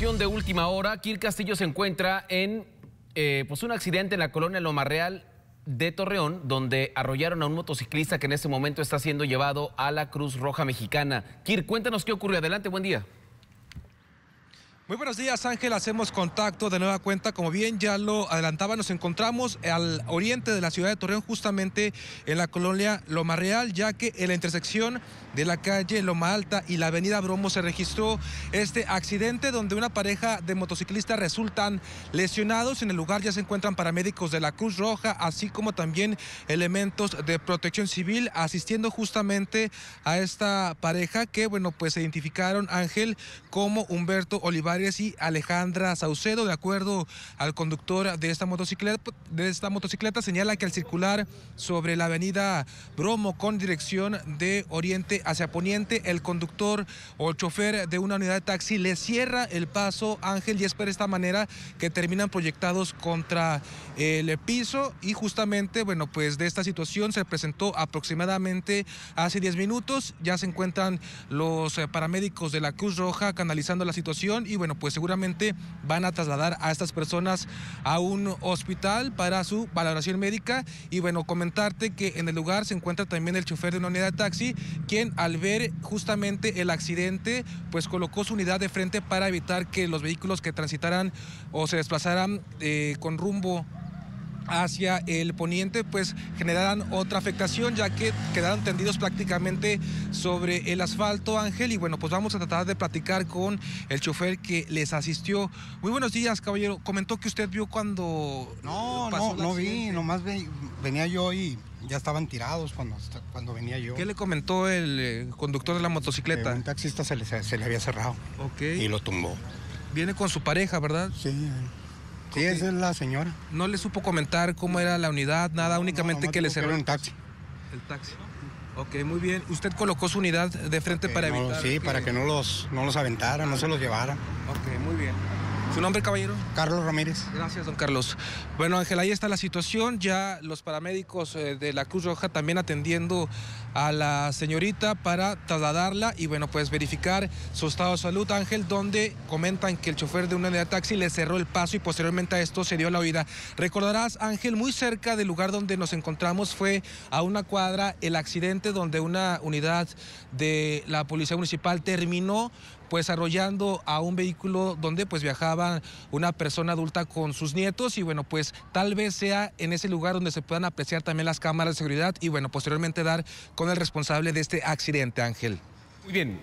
de última hora, Kir Castillo se encuentra en eh, pues un accidente en la colonia Loma Real de Torreón, donde arrollaron a un motociclista que en este momento está siendo llevado a la Cruz Roja Mexicana. Kir, cuéntanos qué ocurrió. Adelante, buen día. Muy buenos días Ángel, hacemos contacto de nueva cuenta, como bien ya lo adelantaba, nos encontramos al oriente de la ciudad de Torreón, justamente en la colonia Loma Real, ya que en la intersección de la calle Loma Alta y la avenida Bromo se registró este accidente donde una pareja de motociclistas resultan lesionados, en el lugar ya se encuentran paramédicos de la Cruz Roja, así como también elementos de protección civil asistiendo justamente a esta pareja que, bueno, pues se identificaron Ángel como Humberto Olivar y Alejandra Saucedo. De acuerdo al conductor de esta motocicleta, señala que al circular sobre la avenida Bromo con dirección de oriente hacia poniente, el conductor o el chofer de una unidad de taxi le cierra el paso Ángel y es por esta manera que terminan proyectados contra el piso y justamente, bueno, pues de esta situación se presentó aproximadamente hace 10 minutos. Ya se encuentran los eh, paramédicos de la Cruz Roja canalizando la situación y bueno, pues seguramente van a trasladar a estas personas a un hospital para su valoración médica y bueno, comentarte que en el lugar se encuentra también el chofer de una unidad de taxi, quien al ver justamente el accidente, pues colocó su unidad de frente para evitar que los vehículos que transitaran o se desplazaran eh, con rumbo hacia el poniente, pues generarán otra afectación, ya que quedaron tendidos prácticamente sobre el asfalto, Ángel. Y bueno, pues vamos a tratar de platicar con el chofer que les asistió. Muy buenos días, caballero. Comentó que usted vio cuando. No, no, no vi, nomás venía yo y ya estaban tirados cuando, cuando venía yo. ¿Qué le comentó el eh, conductor de la motocicleta? el eh, taxista se le, se le había cerrado. Ok. Y lo tumbó. Viene con su pareja, ¿verdad? Sí. Sí, esa es la señora. No le supo comentar cómo era la unidad, nada, únicamente que le cerró. un taxi. El taxi. Ok, muy bien. ¿Usted colocó su unidad de frente para evitar? sí, para que no los, no los aventaran, no se los llevara. Ok, muy bien. ¿Su nombre, caballero? Carlos Ramírez. Gracias, don Carlos. Bueno, Ángel, ahí está la situación. Ya los paramédicos eh, de la Cruz Roja también atendiendo a la señorita para trasladarla y bueno, pues verificar su estado de salud, Ángel, donde comentan que el chofer de una unidad de taxi le cerró el paso y posteriormente a esto se dio la huida. Recordarás, Ángel, muy cerca del lugar donde nos encontramos fue a una cuadra el accidente donde una unidad de la Policía Municipal terminó pues arrollando a un vehículo donde pues viajaba una persona adulta con sus nietos y bueno, pues tal vez sea en ese lugar donde se puedan apreciar también las cámaras de seguridad y bueno, posteriormente dar con el responsable de este accidente, Ángel. Muy bien,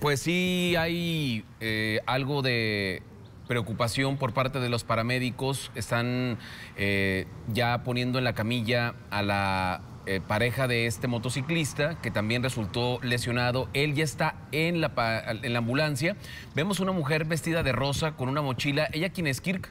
pues sí hay eh, algo de preocupación por parte de los paramédicos. Están eh, ya poniendo en la camilla a la eh, pareja de este motociclista, que también resultó lesionado. Él ya está en la, en la ambulancia. Vemos una mujer vestida de rosa con una mochila. ¿Ella quién es, Kirk?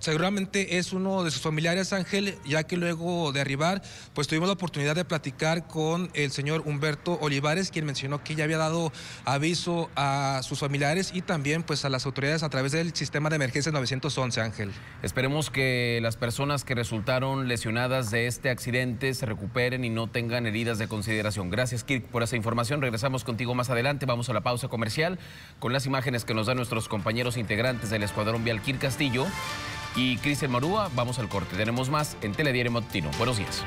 Seguramente es uno de sus familiares, Ángel, ya que luego de arribar, pues tuvimos la oportunidad de platicar con el señor Humberto Olivares, quien mencionó que ya había dado aviso a sus familiares y también pues a las autoridades a través del sistema de emergencia 911, Ángel. Esperemos que las personas que resultaron lesionadas de este accidente se recuperen y no tengan heridas de consideración. Gracias, Kirk, por esa información. Regresamos contigo más adelante. Vamos a la pausa comercial con las imágenes que nos dan nuestros compañeros integrantes del Escuadrón Vial Kirk Castillo y Cristian Morúa, Vamos al corte. Tenemos más en Telediario Montino. Buenos días.